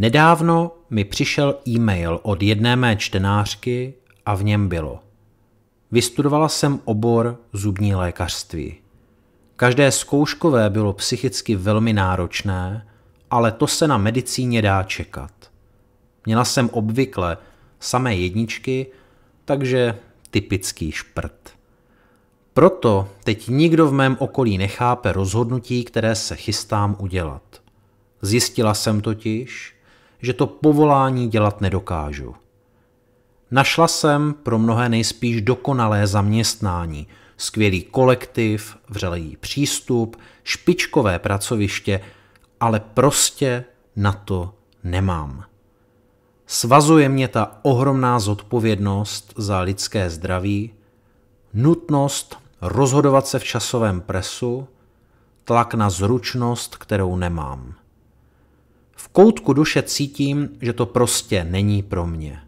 Nedávno mi přišel e-mail od jedné mé čtenářky a v něm bylo. Vystudovala jsem obor zubní lékařství. Každé zkouškové bylo psychicky velmi náročné, ale to se na medicíně dá čekat. Měla jsem obvykle samé jedničky, takže typický šprt. Proto teď nikdo v mém okolí nechápe rozhodnutí, které se chystám udělat. Zjistila jsem totiž, že to povolání dělat nedokážu. Našla jsem pro mnohé nejspíš dokonalé zaměstnání, skvělý kolektiv, vřelý přístup, špičkové pracoviště, ale prostě na to nemám. Svazuje mě ta ohromná zodpovědnost za lidské zdraví, nutnost rozhodovat se v časovém presu, tlak na zručnost, kterou nemám. V koutku duše cítím, že to prostě není pro mě.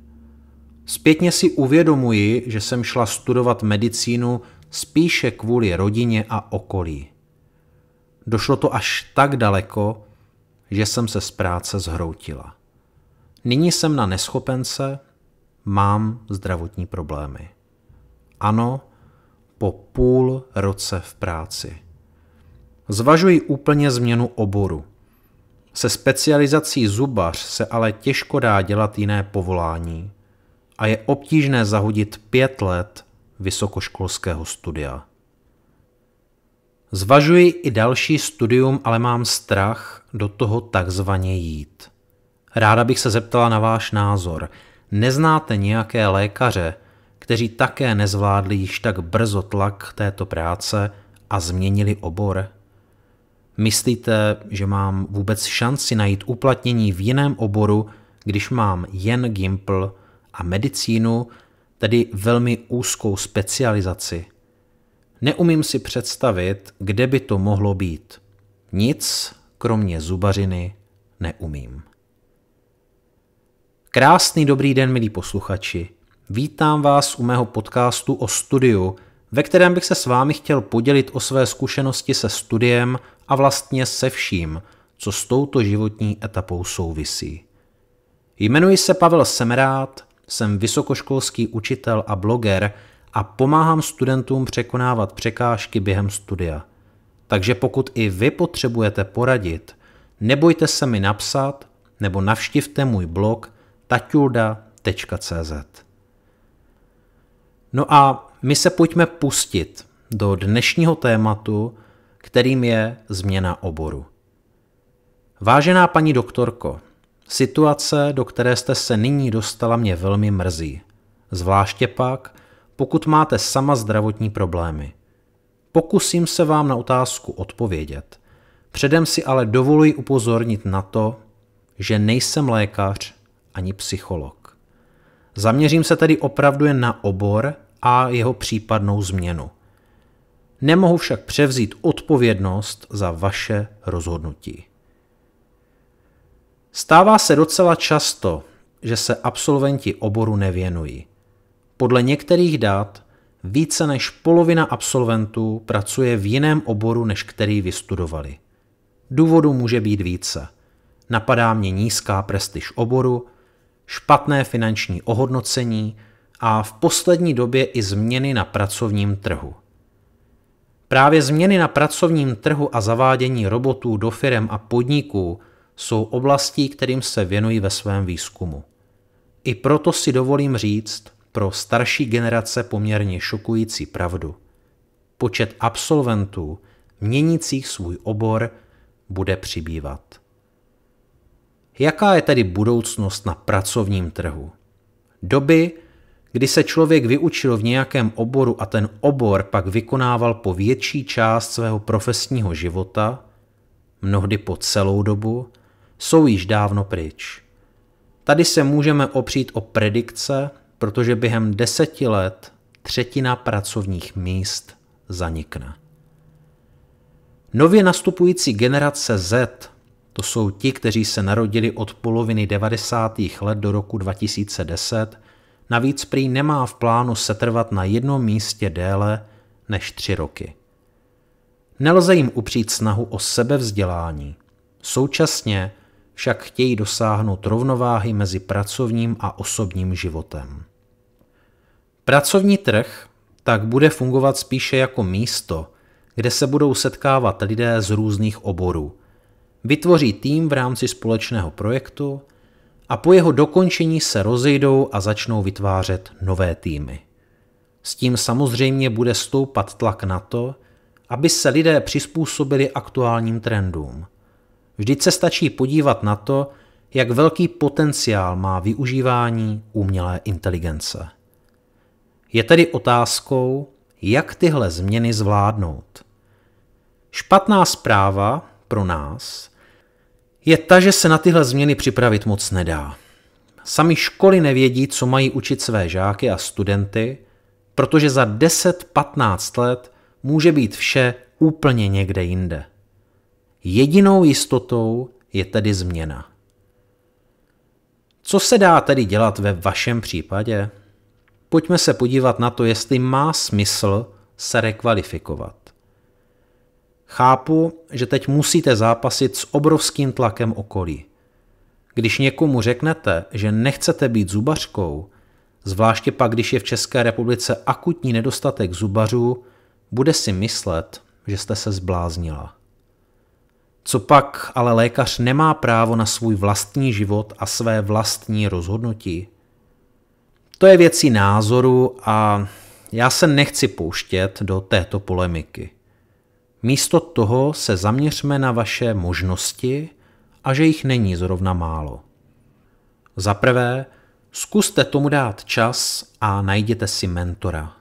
Zpětně si uvědomuji, že jsem šla studovat medicínu spíše kvůli rodině a okolí. Došlo to až tak daleko, že jsem se z práce zhroutila. Nyní jsem na neschopence, mám zdravotní problémy. Ano, po půl roce v práci. Zvažuji úplně změnu oboru. Se specializací zubař se ale těžko dá dělat jiné povolání a je obtížné zahodit pět let vysokoškolského studia. Zvažuji i další studium, ale mám strach do toho takzvaně jít. Ráda bych se zeptala na váš názor. Neznáte nějaké lékaře, kteří také nezvládli již tak brzo tlak této práce a změnili obor? Myslíte, že mám vůbec šanci najít uplatnění v jiném oboru, když mám jen Gimpl a medicínu, tedy velmi úzkou specializaci? Neumím si představit, kde by to mohlo být. Nic kromě zubařiny neumím. Krásný dobrý den, milí posluchači. Vítám vás u mého podcastu o studiu, ve kterém bych se s vámi chtěl podělit o své zkušenosti se studiem a vlastně se vším, co s touto životní etapou souvisí. Jmenuji se Pavel Semerát, jsem vysokoškolský učitel a bloger a pomáhám studentům překonávat překážky během studia. Takže pokud i vy potřebujete poradit, nebojte se mi napsat nebo navštivte můj blog tatulda.cz. No a my se pojďme pustit do dnešního tématu, kterým je změna oboru. Vážená paní doktorko, situace, do které jste se nyní dostala, mě velmi mrzí. Zvláště pak, pokud máte sama zdravotní problémy. Pokusím se vám na otázku odpovědět. Předem si ale dovoluji upozornit na to, že nejsem lékař ani psycholog. Zaměřím se tedy opravdu jen na obor a jeho případnou změnu. Nemohu však převzít odpovědnost za vaše rozhodnutí. Stává se docela často, že se absolventi oboru nevěnují. Podle některých dat více než polovina absolventů pracuje v jiném oboru, než který vystudovali. Důvodů může být více. Napadá mě nízká prestiž oboru, špatné finanční ohodnocení a v poslední době i změny na pracovním trhu. Právě změny na pracovním trhu a zavádění robotů do firm a podniků jsou oblastí, kterým se věnují ve svém výzkumu. I proto si dovolím říct pro starší generace poměrně šokující pravdu. Počet absolventů měnících svůj obor bude přibývat. Jaká je tedy budoucnost na pracovním trhu? Doby, kdy se člověk vyučil v nějakém oboru a ten obor pak vykonával po větší část svého profesního života, mnohdy po celou dobu, jsou již dávno pryč. Tady se můžeme opřít o predikce, protože během deseti let třetina pracovních míst zanikne. Nově nastupující generace Z, to jsou ti, kteří se narodili od poloviny 90. let do roku 2010, Navíc prý nemá v plánu setrvat na jednom místě déle než tři roky. Nelze jim upřít snahu o sebevzdělání. Současně však chtějí dosáhnout rovnováhy mezi pracovním a osobním životem. Pracovní trh tak bude fungovat spíše jako místo, kde se budou setkávat lidé z různých oborů. Vytvoří tým v rámci společného projektu – a po jeho dokončení se rozejdou a začnou vytvářet nové týmy. S tím samozřejmě bude stoupat tlak na to, aby se lidé přizpůsobili aktuálním trendům. Vždyť se stačí podívat na to, jak velký potenciál má využívání umělé inteligence. Je tedy otázkou, jak tyhle změny zvládnout. Špatná zpráva pro nás je ta, že se na tyhle změny připravit moc nedá. Sami školy nevědí, co mají učit své žáky a studenty, protože za 10-15 let může být vše úplně někde jinde. Jedinou jistotou je tedy změna. Co se dá tedy dělat ve vašem případě? Pojďme se podívat na to, jestli má smysl se rekvalifikovat. Chápu, že teď musíte zápasit s obrovským tlakem okolí. Když někomu řeknete, že nechcete být zubařkou, zvláště pak, když je v České republice akutní nedostatek zubařů, bude si myslet, že jste se zbláznila. Co pak ale lékař nemá právo na svůj vlastní život a své vlastní rozhodnutí? To je věcí názoru a já se nechci pouštět do této polemiky. Místo toho se zaměřme na vaše možnosti a že jich není zrovna málo. Za prvé, zkuste tomu dát čas a najděte si mentora.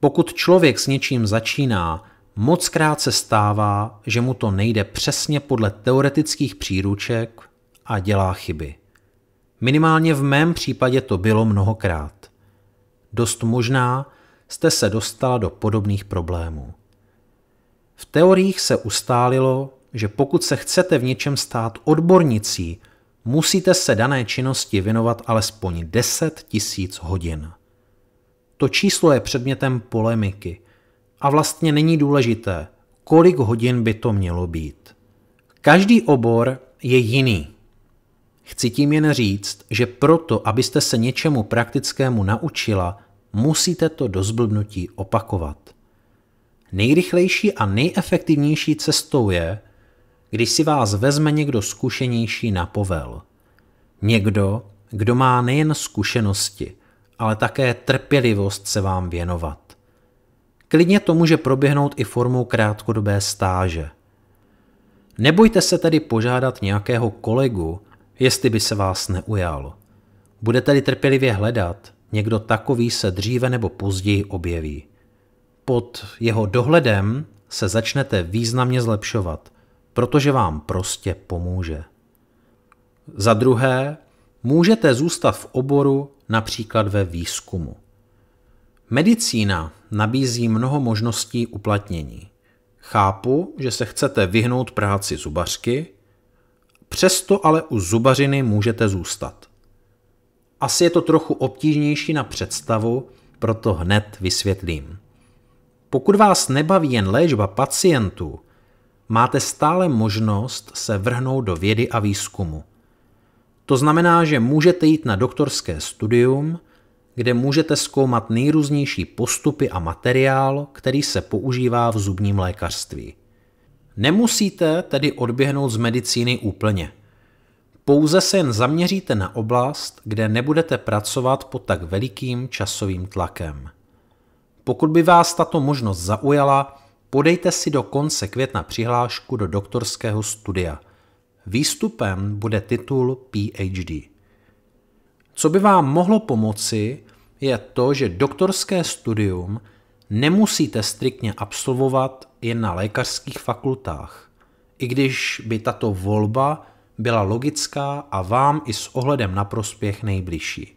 Pokud člověk s něčím začíná, moc krát se stává, že mu to nejde přesně podle teoretických příruček a dělá chyby. Minimálně v mém případě to bylo mnohokrát. Dost možná jste se dostala do podobných problémů. V teoriích se ustálilo, že pokud se chcete v něčem stát odbornicí, musíte se dané činnosti věnovat alespoň 10 tisíc hodin. To číslo je předmětem polemiky a vlastně není důležité, kolik hodin by to mělo být. Každý obor je jiný. Chci tím jen říct, že proto, abyste se něčemu praktickému naučila, musíte to do zblbnutí opakovat. Nejrychlejší a nejefektivnější cestou je, když si vás vezme někdo zkušenější na povel. Někdo, kdo má nejen zkušenosti, ale také trpělivost se vám věnovat. Klidně to může proběhnout i formou krátkodobé stáže. Nebojte se tedy požádat nějakého kolegu, jestli by se vás neujal. Budete-li trpělivě hledat, někdo takový se dříve nebo později objeví. Pod jeho dohledem se začnete významně zlepšovat, protože vám prostě pomůže. Za druhé, můžete zůstat v oboru, například ve výzkumu. Medicína nabízí mnoho možností uplatnění. Chápu, že se chcete vyhnout práci zubařky, přesto ale u zubařiny můžete zůstat. Asi je to trochu obtížnější na představu, proto hned vysvětlím. Pokud vás nebaví jen léčba pacientů, máte stále možnost se vrhnout do vědy a výzkumu. To znamená, že můžete jít na doktorské studium, kde můžete zkoumat nejrůznější postupy a materiál, který se používá v zubním lékařství. Nemusíte tedy odběhnout z medicíny úplně. Pouze se jen zaměříte na oblast, kde nebudete pracovat pod tak velikým časovým tlakem. Pokud by vás tato možnost zaujala, podejte si do konce května přihlášku do doktorského studia. Výstupem bude titul PhD. Co by vám mohlo pomoci, je to, že doktorské studium nemusíte striktně absolvovat jen na lékařských fakultách, i když by tato volba byla logická a vám i s ohledem na prospěch nejbližší.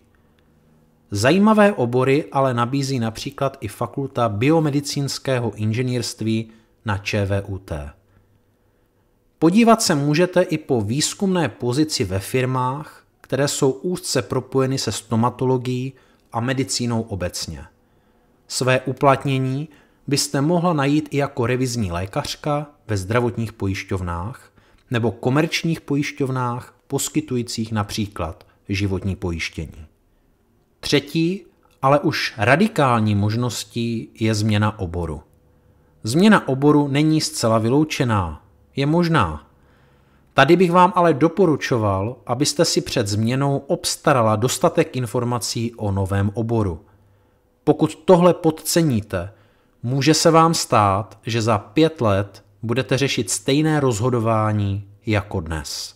Zajímavé obory ale nabízí například i fakulta biomedicínského inženýrství na ČVUT. Podívat se můžete i po výzkumné pozici ve firmách, které jsou úzce propojeny se stomatologií a medicínou obecně. Své uplatnění byste mohla najít i jako revizní lékařka ve zdravotních pojišťovnách nebo komerčních pojišťovnách poskytujících například životní pojištění. Třetí, ale už radikální možností je změna oboru. Změna oboru není zcela vyloučená, je možná. Tady bych vám ale doporučoval, abyste si před změnou obstarala dostatek informací o novém oboru. Pokud tohle podceníte, může se vám stát, že za pět let budete řešit stejné rozhodování jako dnes.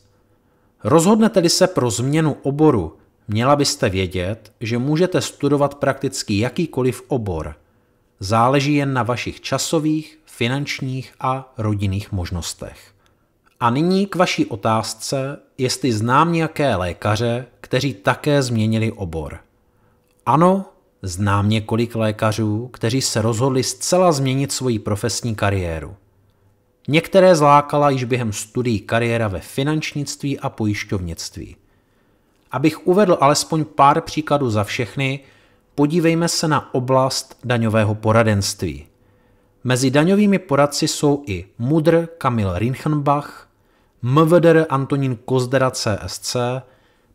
Rozhodnete-li se pro změnu oboru, Měla byste vědět, že můžete studovat prakticky jakýkoliv obor. Záleží jen na vašich časových, finančních a rodinných možnostech. A nyní k vaší otázce, jestli znám nějaké lékaře, kteří také změnili obor. Ano, znám několik lékařů, kteří se rozhodli zcela změnit svoji profesní kariéru. Některé zlákala již během studií kariéra ve finančnictví a pojišťovnictví – Abych uvedl alespoň pár příkladů za všechny, podívejme se na oblast daňového poradenství. Mezi daňovými poradci jsou i MUDR Kamil Rinchenbach, MVDR Antonín Kozdera CSC,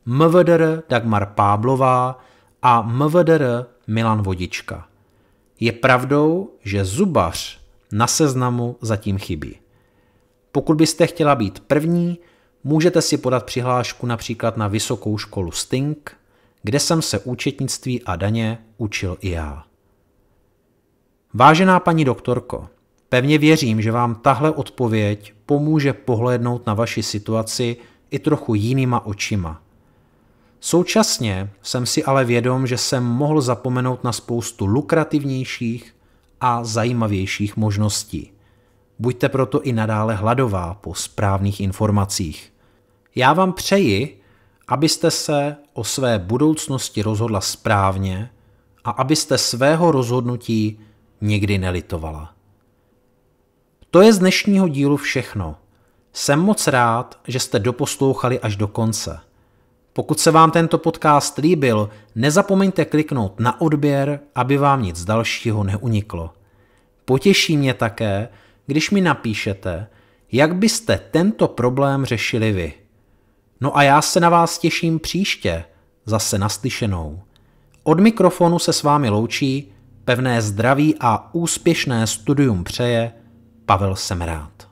MVDR Dagmar Páblová a MVDR Milan Vodička. Je pravdou, že zubař na seznamu zatím chybí. Pokud byste chtěla být první, můžete si podat přihlášku například na Vysokou školu Sting, kde jsem se účetnictví a daně učil i já. Vážená paní doktorko, pevně věřím, že vám tahle odpověď pomůže pohlédnout na vaši situaci i trochu jinýma očima. Současně jsem si ale vědom, že jsem mohl zapomenout na spoustu lukrativnějších a zajímavějších možností. Buďte proto i nadále hladová po správných informacích. Já vám přeji, abyste se o své budoucnosti rozhodla správně a abyste svého rozhodnutí nikdy nelitovala. To je z dnešního dílu všechno. Jsem moc rád, že jste doposlouchali až do konce. Pokud se vám tento podcast líbil, nezapomeňte kliknout na odběr, aby vám nic dalšího neuniklo. Potěší mě také, když mi napíšete, jak byste tento problém řešili vy. No a já se na vás těším příště, zase naslyšenou. Od mikrofonu se s vámi loučí, pevné zdraví a úspěšné studium přeje Pavel Semrát.